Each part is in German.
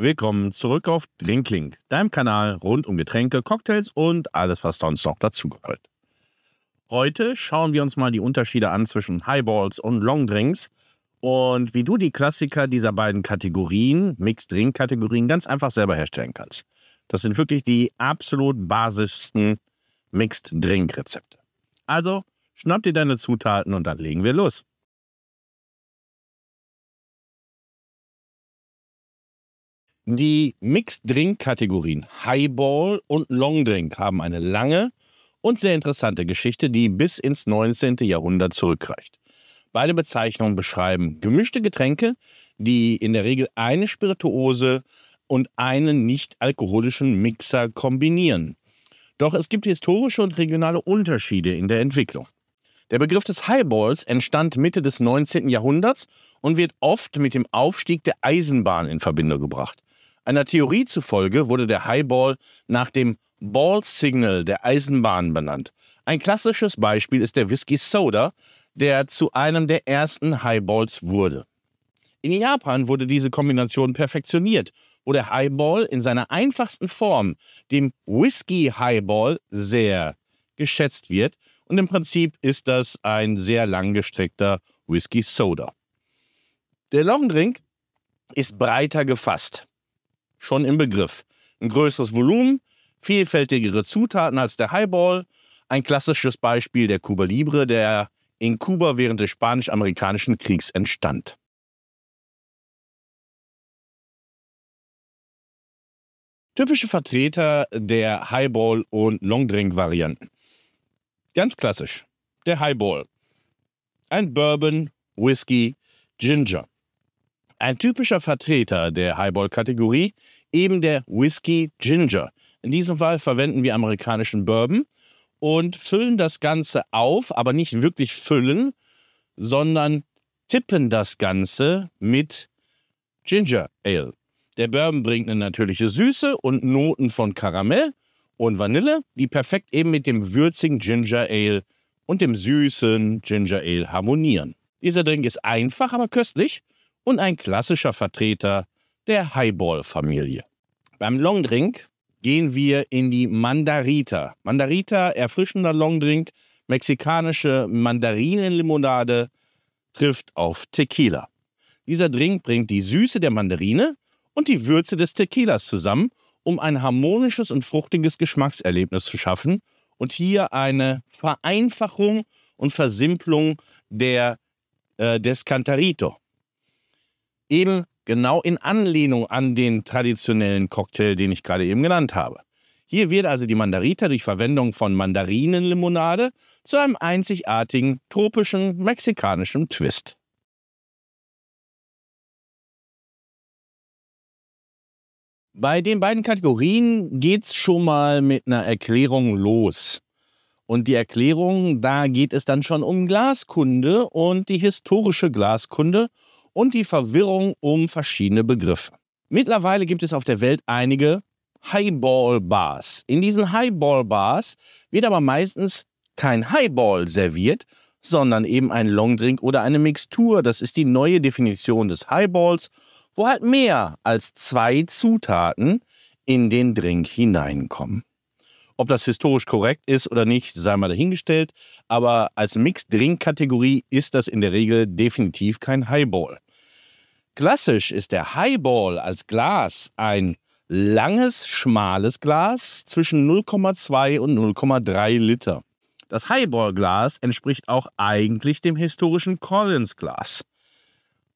Willkommen zurück auf Drinklink, deinem Kanal rund um Getränke, Cocktails und alles, was sonst noch dazugehört. Heute schauen wir uns mal die Unterschiede an zwischen Highballs und Longdrinks und wie du die Klassiker dieser beiden Kategorien, Mixed-Drink-Kategorien, ganz einfach selber herstellen kannst. Das sind wirklich die absolut basischsten Mixed-Drink-Rezepte. Also schnapp dir deine Zutaten und dann legen wir los. Die Mixed-Drink-Kategorien Highball und Longdrink haben eine lange und sehr interessante Geschichte, die bis ins 19. Jahrhundert zurückreicht. Beide Bezeichnungen beschreiben gemischte Getränke, die in der Regel eine Spirituose und einen nicht alkoholischen Mixer kombinieren. Doch es gibt historische und regionale Unterschiede in der Entwicklung. Der Begriff des Highballs entstand Mitte des 19. Jahrhunderts und wird oft mit dem Aufstieg der Eisenbahn in Verbindung gebracht. Einer Theorie zufolge wurde der Highball nach dem Ball Signal der Eisenbahn benannt. Ein klassisches Beispiel ist der Whisky Soda, der zu einem der ersten Highballs wurde. In Japan wurde diese Kombination perfektioniert, wo der Highball in seiner einfachsten Form, dem Whisky Highball, sehr geschätzt wird. Und im Prinzip ist das ein sehr langgestreckter Whisky Soda. Der Longdrink ist breiter gefasst schon im Begriff. Ein größeres Volumen, vielfältigere Zutaten als der Highball. Ein klassisches Beispiel der Cuba Libre, der in Kuba während des Spanisch-Amerikanischen Kriegs entstand. Typische Vertreter der Highball- und Longdrink-Varianten. Ganz klassisch, der Highball. Ein Bourbon, Whisky, Ginger. Ein typischer Vertreter der Highball-Kategorie, eben der Whisky Ginger. In diesem Fall verwenden wir amerikanischen Bourbon und füllen das Ganze auf, aber nicht wirklich füllen, sondern tippen das Ganze mit Ginger Ale. Der Bourbon bringt eine natürliche Süße und Noten von Karamell und Vanille, die perfekt eben mit dem würzigen Ginger Ale und dem süßen Ginger Ale harmonieren. Dieser Drink ist einfach, aber köstlich und ein klassischer Vertreter der Highball-Familie. Beim Longdrink gehen wir in die Mandarita. Mandarita, erfrischender Longdrink, mexikanische Mandarinenlimonade trifft auf Tequila. Dieser Drink bringt die Süße der Mandarine und die Würze des Tequilas zusammen, um ein harmonisches und fruchtiges Geschmackserlebnis zu schaffen und hier eine Vereinfachung und Versimplung der, äh, des Cantarito eben genau in Anlehnung an den traditionellen Cocktail, den ich gerade eben genannt habe. Hier wird also die Mandarita durch Verwendung von Mandarinenlimonade zu einem einzigartigen tropischen mexikanischen Twist. Bei den beiden Kategorien geht es schon mal mit einer Erklärung los. Und die Erklärung, da geht es dann schon um Glaskunde und die historische Glaskunde und die Verwirrung um verschiedene Begriffe. Mittlerweile gibt es auf der Welt einige Highball-Bars. In diesen Highball-Bars wird aber meistens kein Highball serviert, sondern eben ein Longdrink oder eine Mixtur. Das ist die neue Definition des Highballs, wo halt mehr als zwei Zutaten in den Drink hineinkommen. Ob das historisch korrekt ist oder nicht, sei mal dahingestellt. Aber als Mixed-Drink-Kategorie ist das in der Regel definitiv kein Highball. Klassisch ist der Highball als Glas ein langes, schmales Glas zwischen 0,2 und 0,3 Liter. Das Highball-Glas entspricht auch eigentlich dem historischen Collins-Glas.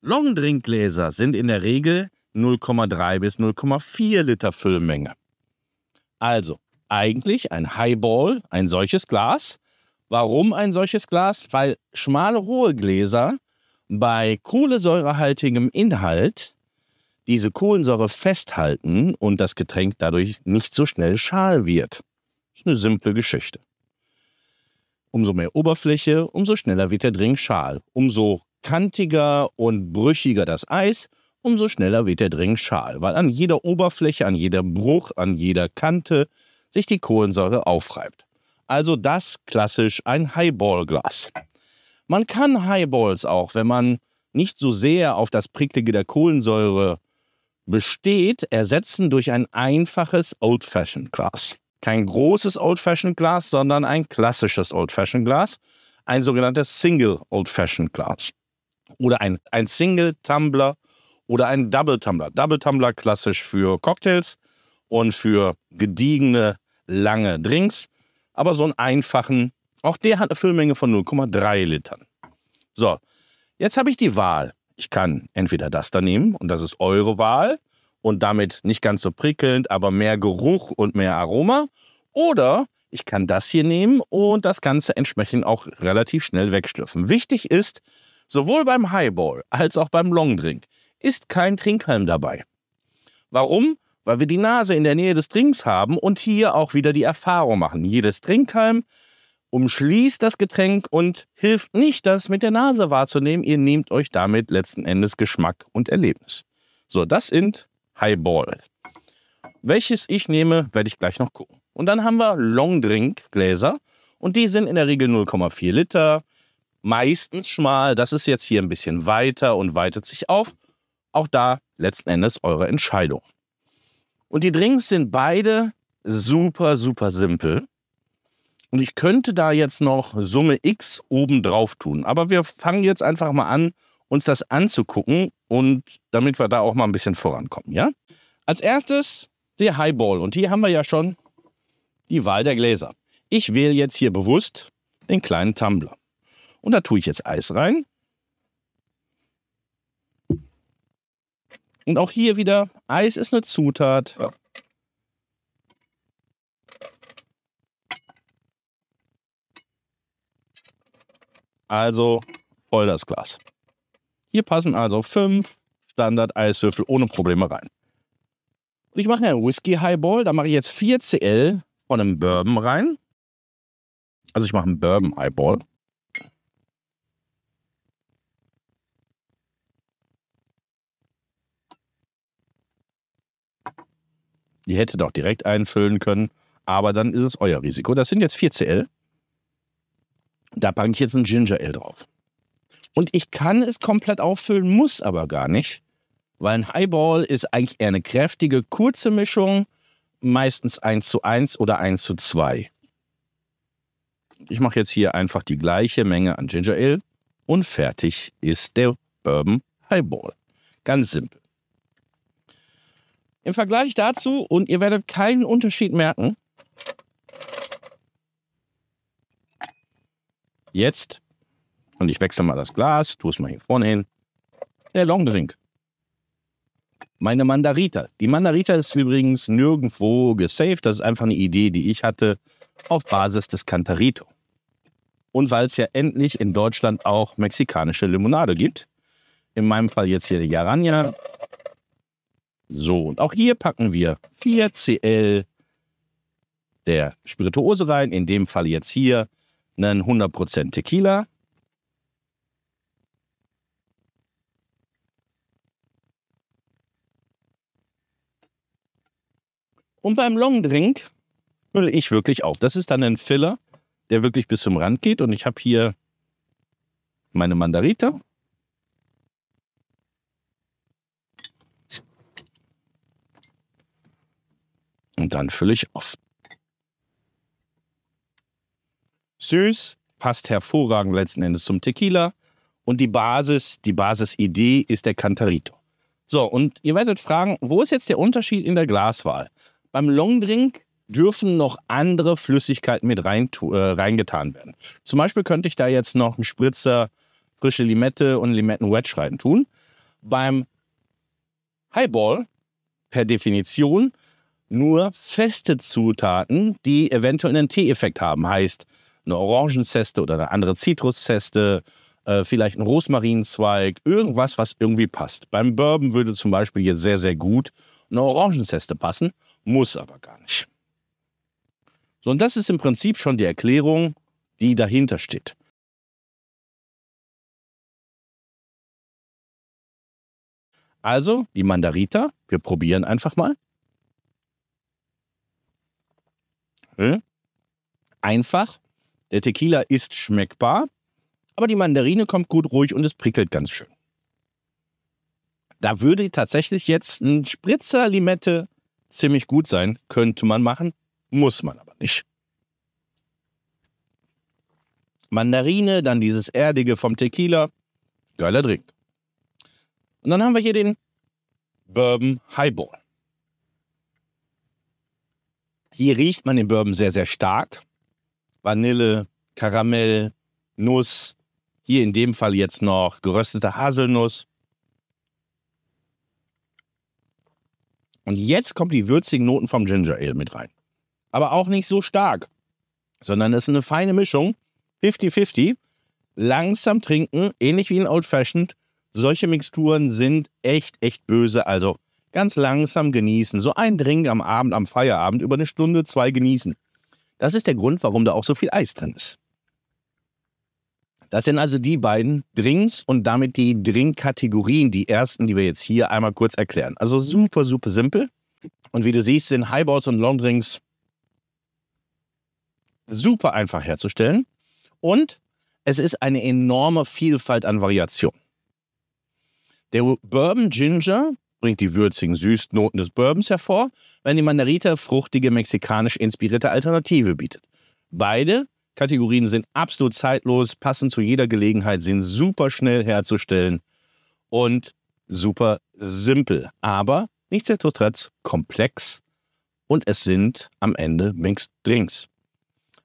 Longdrinkgläser sind in der Regel 0,3 bis 0,4 Liter Füllmenge. Also, eigentlich ein Highball, ein solches Glas. Warum ein solches Glas? Weil schmale, rohe Gläser bei kohlensäurehaltigem Inhalt diese Kohlensäure festhalten und das Getränk dadurch nicht so schnell schal wird. Das Ist eine simple Geschichte. Umso mehr Oberfläche, umso schneller wird der Drink schal. Umso kantiger und brüchiger das Eis, umso schneller wird der Drink schal, weil an jeder Oberfläche, an jeder Bruch, an jeder Kante sich die Kohlensäure aufreibt. Also das klassisch ein Highballglas. Man kann Highballs auch, wenn man nicht so sehr auf das Pricklige der Kohlensäure besteht, ersetzen durch ein einfaches Old-Fashioned-Glas. Kein großes Old-Fashioned-Glas, sondern ein klassisches Old-Fashioned-Glas, ein sogenanntes Single Old-Fashioned-Glas oder ein, ein Single-Tumbler oder ein Double-Tumbler. Double-Tumbler klassisch für Cocktails, und für gediegene, lange Drinks. Aber so einen einfachen, auch der hat eine Füllmenge von 0,3 Litern. So, jetzt habe ich die Wahl. Ich kann entweder das da nehmen und das ist eure Wahl und damit nicht ganz so prickelnd, aber mehr Geruch und mehr Aroma. Oder ich kann das hier nehmen und das Ganze entsprechend auch relativ schnell wegschlürfen. Wichtig ist, sowohl beim Highball als auch beim Longdrink ist kein Trinkhalm dabei. Warum? weil wir die Nase in der Nähe des Drinks haben und hier auch wieder die Erfahrung machen. Jedes Trinkhalm umschließt das Getränk und hilft nicht, das mit der Nase wahrzunehmen. Ihr nehmt euch damit letzten Endes Geschmack und Erlebnis. So, das sind Highball. Welches ich nehme, werde ich gleich noch gucken. Und dann haben wir Longdrink-Gläser und die sind in der Regel 0,4 Liter, meistens schmal. Das ist jetzt hier ein bisschen weiter und weitet sich auf. Auch da letzten Endes eure Entscheidung. Und die Drinks sind beide super, super simpel. Und ich könnte da jetzt noch Summe X oben drauf tun. Aber wir fangen jetzt einfach mal an, uns das anzugucken und damit wir da auch mal ein bisschen vorankommen, ja? Als erstes der Highball. Und hier haben wir ja schon die Wahl der Gläser. Ich wähle jetzt hier bewusst den kleinen Tumbler. Und da tue ich jetzt Eis rein. Und auch hier wieder, Eis ist eine Zutat. Ja. Also voll das Glas. Hier passen also fünf Standard-Eiswürfel ohne Probleme rein. ich mache einen Whisky Highball, da mache ich jetzt 4 CL von einem Bourbon rein. Also ich mache einen Bourbon Highball. Ihr hättet auch direkt einfüllen können, aber dann ist es euer Risiko. Das sind jetzt 4CL. Da packe ich jetzt ein Ginger Ale drauf. Und ich kann es komplett auffüllen, muss aber gar nicht, weil ein Highball ist eigentlich eher eine kräftige, kurze Mischung, meistens 1 zu 1 oder 1 zu 2. Ich mache jetzt hier einfach die gleiche Menge an Ginger Ale und fertig ist der Bourbon Highball. Ganz simpel. Im Vergleich dazu, und ihr werdet keinen Unterschied merken, jetzt, und ich wechsle mal das Glas, tue es mal hier vorne hin, der Longdrink. Meine Mandarita. Die Mandarita ist übrigens nirgendwo gesaved. Das ist einfach eine Idee, die ich hatte, auf Basis des Cantarito. Und weil es ja endlich in Deutschland auch mexikanische Limonade gibt, in meinem Fall jetzt hier die Garania, so, und auch hier packen wir 4cl der Spirituose rein. In dem Fall jetzt hier einen 100% Tequila. Und beim Long Drink fülle ich wirklich auf. Das ist dann ein Filler, der wirklich bis zum Rand geht. Und ich habe hier meine Mandarita. und dann fülle ich auf. Süß passt hervorragend letzten Endes zum Tequila und die Basis, die Basisidee ist der Cantarito. So, und ihr werdet fragen, wo ist jetzt der Unterschied in der Glaswahl? Beim Longdrink dürfen noch andere Flüssigkeiten mit rein, äh, reingetan werden. Zum Beispiel könnte ich da jetzt noch einen Spritzer frische Limette und Limetten-Wedge rein tun. Beim Highball per Definition nur feste Zutaten, die eventuell einen Tee-Effekt haben. Heißt eine Orangenzeste oder eine andere Zitruszeste, äh, vielleicht ein Rosmarinzweig, irgendwas, was irgendwie passt. Beim Bourbon würde zum Beispiel hier sehr, sehr gut eine Orangenzeste passen, muss aber gar nicht. So, und das ist im Prinzip schon die Erklärung, die dahinter steht. Also die Mandarita, wir probieren einfach mal. simpel, einfach. Der Tequila ist schmeckbar, aber die Mandarine kommt gut ruhig und es prickelt ganz schön. Da würde tatsächlich jetzt ein Spritzer Limette ziemlich gut sein. Könnte man machen, muss man aber nicht. Mandarine, dann dieses Erdige vom Tequila. Geiler Drink. Und dann haben wir hier den Bourbon Highball. Hier riecht man den Bourbon sehr, sehr stark. Vanille, Karamell, Nuss. Hier in dem Fall jetzt noch geröstete Haselnuss. Und jetzt kommen die würzigen Noten vom Ginger Ale mit rein. Aber auch nicht so stark, sondern es ist eine feine Mischung. 50-50. Langsam trinken, ähnlich wie in Old Fashioned. Solche Mixturen sind echt, echt böse. Also Ganz langsam genießen. So ein Drink am Abend, am Feierabend, über eine Stunde, zwei genießen. Das ist der Grund, warum da auch so viel Eis drin ist. Das sind also die beiden Drinks und damit die Drinkkategorien, die ersten, die wir jetzt hier einmal kurz erklären. Also super, super simpel. Und wie du siehst, sind Highballs und Longdrinks super einfach herzustellen. Und es ist eine enorme Vielfalt an Variationen. Der Bourbon Ginger bringt die würzigen Süßnoten des Bourbons hervor, wenn die Mandarita fruchtige mexikanisch inspirierte Alternative bietet. Beide Kategorien sind absolut zeitlos, passen zu jeder Gelegenheit, sind super schnell herzustellen und super simpel, aber nichtsdestotrotz komplex und es sind am Ende Mixed Drinks.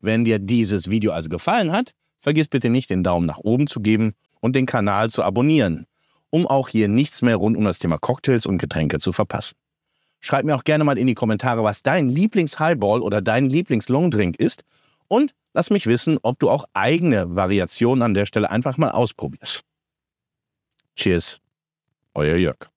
Wenn dir dieses Video also gefallen hat, vergiss bitte nicht den Daumen nach oben zu geben und den Kanal zu abonnieren um auch hier nichts mehr rund um das Thema Cocktails und Getränke zu verpassen. Schreib mir auch gerne mal in die Kommentare, was dein Lieblings-Highball oder dein Lieblings-Longdrink ist und lass mich wissen, ob du auch eigene Variationen an der Stelle einfach mal ausprobierst. Cheers, euer Jörg.